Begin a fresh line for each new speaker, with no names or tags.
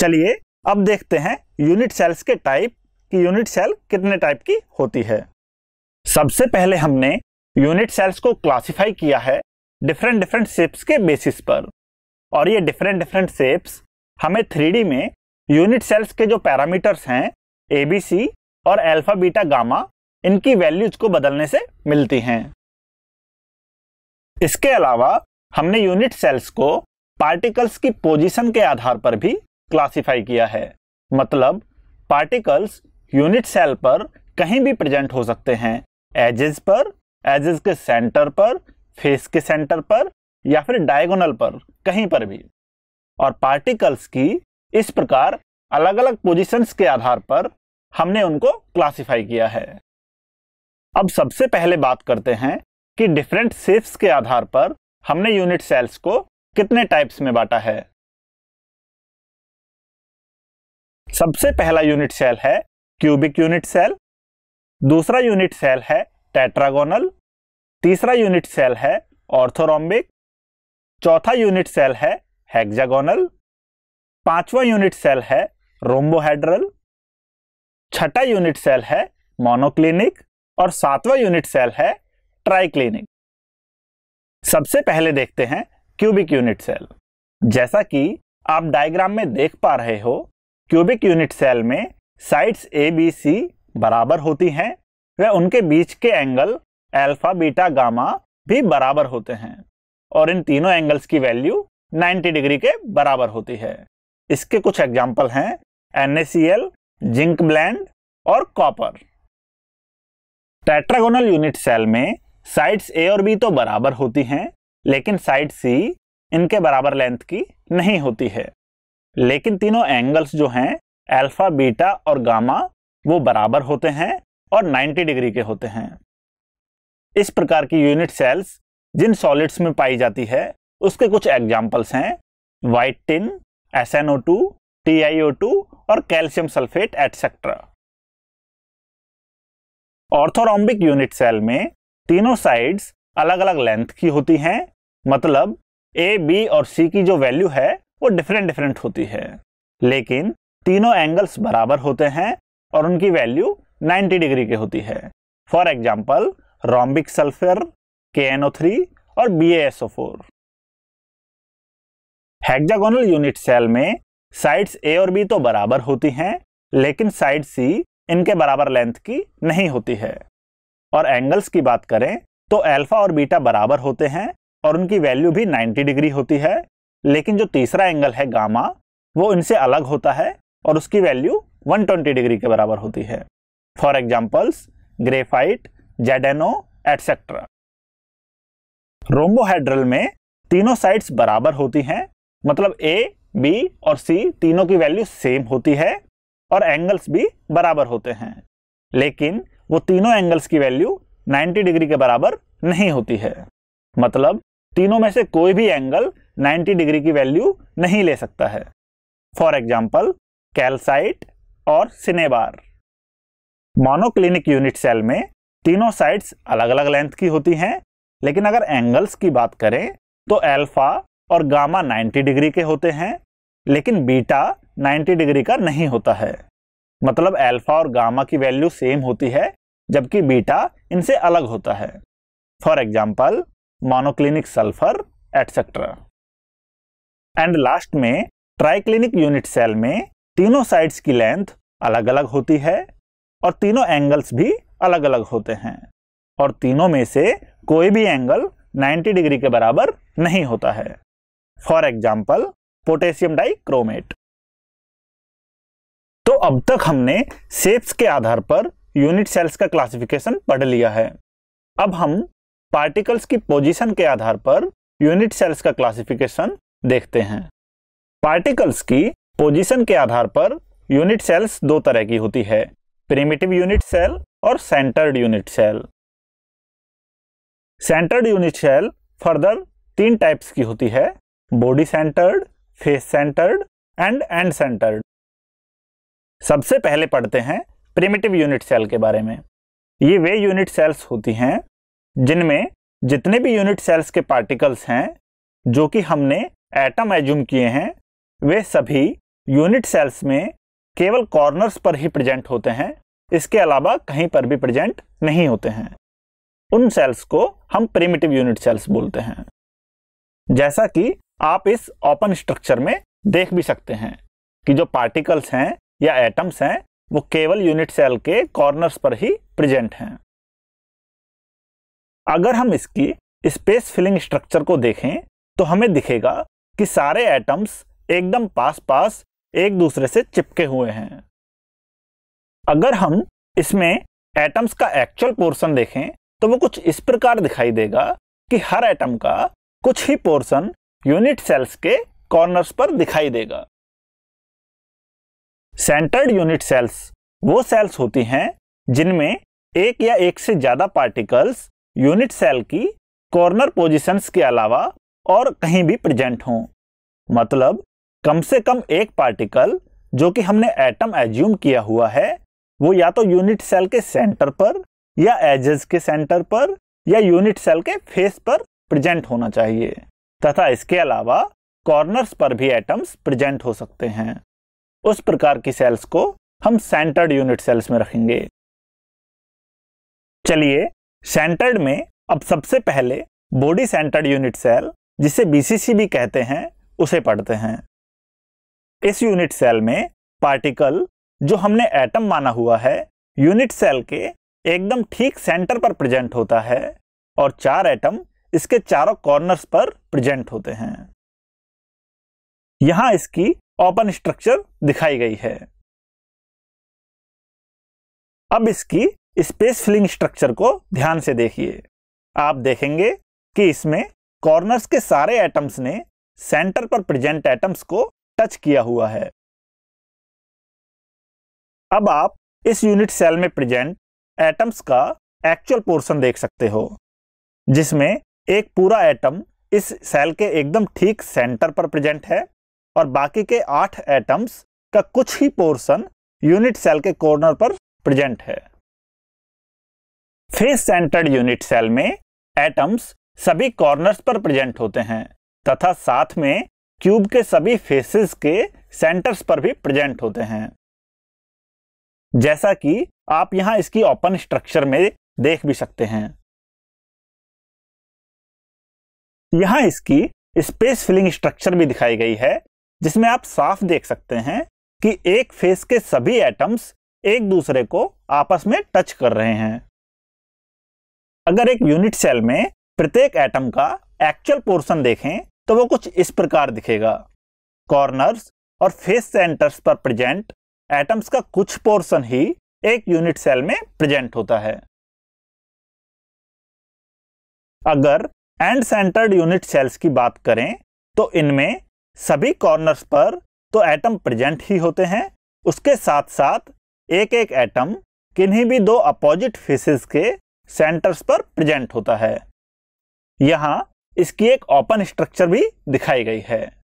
चलिए अब देखते हैं यूनिट सेल्स के टाइप कि यूनिट सेल कितने टाइप की होती है सबसे पहले हमने यूनिट सेल्स को क्लासिफाई किया है डिफरेंट डिफरेंट शेप्स के बेसिस पर और ये डिफरेंट डिफरेंट शेप्स हमें थ्री में यूनिट सेल्स के जो पैरामीटर्स हैं ए बी सी और अल्फा बीटा गामा इनकी वैल्यूज को बदलने से मिलती हैं इसके अलावा हमने यूनिट सेल्स को पार्टिकल्स की पोजीशन के आधार पर भी क्लासिफाई किया है मतलब पार्टिकल्स यूनिट सेल पर कहीं भी प्रेजेंट हो सकते हैं एजेस पर एजेस के सेंटर पर फेस के सेंटर पर या फिर डायगोनल पर कहीं पर भी और पार्टिकल्स की इस प्रकार अलग अलग पोजीशंस के आधार पर हमने उनको क्लासिफाई किया है अब सबसे पहले बात करते हैं कि डिफरेंट शेप्स के आधार पर हमने यूनिट सेल्स को कितने टाइप्स में बांटा है सबसे पहला यूनिट सेल है क्यूबिक यूनिट सेल दूसरा यूनिट सेल है टेट्रागोनल तीसरा यूनिट सेल है ऑर्थोरोम्बिक चौथा यूनिट सेल है हेक्जागोनल पांचवा यूनिट सेल है रोम्बोहेड्रल छठा यूनिट सेल है मोनोक्लिनिक और सातवा यूनिट सेल है ट्राइक्लिनिक सबसे पहले देखते हैं क्यूबिक यूनिट सेल जैसा कि आप डायग्राम में देख पा रहे हो क्यूबिक यूनिट सेल में साइड्स ए बी सी बराबर होती हैं व उनके बीच के एंगल अल्फा बीटा गामा भी बराबर होते हैं और इन तीनों एंगल्स की वैल्यू 90 डिग्री के बराबर होती है इसके कुछ एग्जाम्पल हैं एन जिंक ब्लैंड और कॉपर टेट्रागोनल यूनिट सेल में साइड्स ए और बी तो बराबर होती हैं लेकिन साइड सी इनके बराबर लेंथ की नहीं होती है लेकिन तीनों एंगल्स जो हैं अल्फा बीटा और गामा वो बराबर होते हैं और 90 डिग्री के होते हैं इस प्रकार की यूनिट सेल्स जिन सॉलिड्स में पाई जाती है उसके कुछ एग्जाम्पल्स हैं white tin S N two two और calcium sulphate etcetera orthorhombic unit cell में तीनों साइड्स अलग अलग लेंथ की होती हैं मतलब ए बी और सी की जो वैल्यू है वो डिफरेंट डिफरेंट होती है लेकिन तीनों एंगल्स बराबर होते हैं और उनकी वैल्यू 90 डिग्री की होती है फॉर एग्जाम्पल रॉम्बिक सल्फर के और B S hexagonal unit cell में साइड्स ए और बी तो बराबर होती हैं लेकिन साइड सी इनके बराबर लेंथ की नहीं होती है और एंगल्स की बात करें तो अल्फा और बीटा बराबर होते हैं और उनकी वैल्यू भी 90 डिग्री होती है लेकिन जो तीसरा एंगल है गामा वो इनसे अलग होता है और उसकी वैल्यू 120 डिग्री के बराबर होती है for examples graphite ZnO etcetera rhombohedral में तीनों साइड्स बराबर होती हैं मतलब ए बी और सी तीनों की वैल्यू सेम होती है और एंगल्स भी बराबर होते हैं लेकिन वो तीनों एंगल्स की वैल्यू 90 डिग्री के बराबर नहीं होती है मतलब तीनों में से कोई भी एंगल 90 डिग्री की वैल्यू नहीं ले सकता है फॉर एग्जाम्पल कैलसाइट और सिनेबार मोनोक्लिनिक यूनिट सेल में तीनों साइड्स अलग अलग लेंथ की होती हैं लेकिन अगर एंगल्स की बात करें तो एल्फा और गामा 90 डिग्री के होते हैं लेकिन बीटा 90 डिग्री का नहीं होता है मतलब अल्फा और गामा की वैल्यू सेम होती है जबकि बीटा इनसे अलग होता है for example monoclinic sulphur etcetera and last में ट्राइक्लिनिक यूनिट सेल में तीनों साइड्स की लेंथ अलग अलग होती है और तीनों एंगल्स भी अलग अलग होते हैं और तीनों में से कोई भी एंगल 90 डिग्री के बराबर नहीं होता है फॉर एग्जाम्पल पोटेशियम डाइक्रोमेट तो अब तक हमने सेप्स के आधार पर यूनिट सेल्स का क्लासिफिकेशन पढ़ लिया है अब हम पार्टिकल्स की पोजीशन के आधार पर यूनिट सेल्स का क्लासिफिकेशन देखते हैं पार्टिकल्स की पोजीशन के आधार पर यूनिट सेल्स दो तरह की होती है प्रिमिटिव यूनिट सेल और centred unit cell centred unit cell further तीन टाइप्स की होती है body centred face centred and end centred सबसे पहले पढ़ते हैं प्रिमिटिव यूनिट सेल के बारे में ये वे यूनिट सेल्स होती हैं जिनमें जितने भी यूनिट सेल्स के पार्टिकल्स हैं जो कि हमने एटम एज्यूम किए हैं वे सभी यूनिट सेल्स में केवल कॉर्नर्स पर ही प्रेजेंट होते हैं इसके अलावा कहीं पर भी प्रेजेंट नहीं होते हैं उन सेल्स को हम प्रिमिटिव यूनिट सेल्स बोलते हैं जैसा कि आप इस ओपन स्ट्रक्चर में देख भी सकते हैं कि जो पार्टिकल्स हैं या एटम्स हैं वो केवल यूनिट सेल के कॉर्नर्स पर ही प्रेजेंट हैं अगर हम इसकी स्पेस फिलिंग स्ट्रक्चर को देखें तो हमें दिखेगा कि सारे एटम्स एकदम पास पास एक दूसरे से चिपके हुए हैं अगर हम इसमें एटम्स का एक्चुअल पोर्शन देखें तो वो कुछ इस प्रकार दिखाई देगा कि हर एटम का कुछ ही पोर्शन यूनिट सेल्स के कॉर्नर्स पर दिखाई देगा सेंटर्ड यूनिट सेल्स वो सेल्स होती हैं जिनमें एक या एक से ज़्यादा पार्टिकल्स यूनिट सेल की कॉर्नर पोजीशंस के अलावा और कहीं भी प्रेजेंट हों मतलब कम से कम एक पार्टिकल जो कि हमने एटम एज्यूम किया हुआ है वो या तो यूनिट सेल के सेंटर पर या एजेस के सेंटर पर या यूनिट सेल के फेस पर प्रेजेंट होना चाहिए तथा इसके अलावा कॉर्नर्स पर भी एटम्स प्रेजेंट हो सकते हैं उस प्रकार की सेल्स को हम सेंटर्ड यूनिट सेल्स में रखेंगे चलिए सेंटर्ड में अब सबसे पहले बॉडी सेंटर्ड यूनिट सेल जिसे बीसीसी भी कहते हैं उसे पढ़ते हैं इस यूनिट सेल में पार्टिकल जो हमने एटम माना हुआ है यूनिट सेल के एकदम ठीक सेंटर पर प्रेजेंट होता है और चार एटम इसके चारों कॉर्नर्स पर प्रेजेंट होते हैं यहां इसकी ओपन स्ट्रक्चर दिखाई गई है अब इसकी स्पेस फिलिंग स्ट्रक्चर को ध्यान से देखिए आप देखेंगे कि इसमें कॉर्नर्स के सारे एटम्स ने सेंटर पर प्रेजेंट एटम्स को टच किया हुआ है अब आप इस यूनिट सेल में प्रेजेंट एटम्स का एक्चुअल पोर्शन देख सकते हो जिसमें एक पूरा एटम इस सेल के एकदम ठीक सेंटर पर प्रेजेंट है और बाकी के आठ एटम्स का कुछ ही पोर्शन यूनिट सेल के कॉर्नर पर प्रेजेंट है फेस सेंटर्ड यूनिट सेल में एटम्स सभी कॉर्नर्स पर प्रेजेंट होते हैं तथा साथ में क्यूब के सभी फेसेस के सेंटर्स पर भी प्रेजेंट होते हैं जैसा कि आप यहां इसकी ओपन स्ट्रक्चर में देख भी सकते हैं यहां इसकी स्पेस फिलिंग स्ट्रक्चर भी दिखाई गई है जिसमें आप साफ देख सकते हैं कि एक फेस के सभी एटम्स एक दूसरे को आपस में टच कर रहे हैं अगर एक यूनिट सेल में प्रत्येक एटम का एक्चुअल पोर्शन देखें तो वो कुछ इस प्रकार दिखेगा कॉर्नर्स और फेस सेंटर्स पर प्रेजेंट एटम्स का कुछ पोर्शन ही एक यूनिट सेल में प्रेजेंट होता है अगर एंड सेंटर्ड यूनिट सेल्स की बात करें तो इनमें सभी कॉर्नर्स पर तो एटम प्रेजेंट ही होते हैं उसके साथ साथ एक एक एटम किन्हीं भी दो अपोजिट फेसेस के सेंटर्स पर प्रेजेंट होता है यहां इसकी एक ओपन स्ट्रक्चर भी दिखाई गई है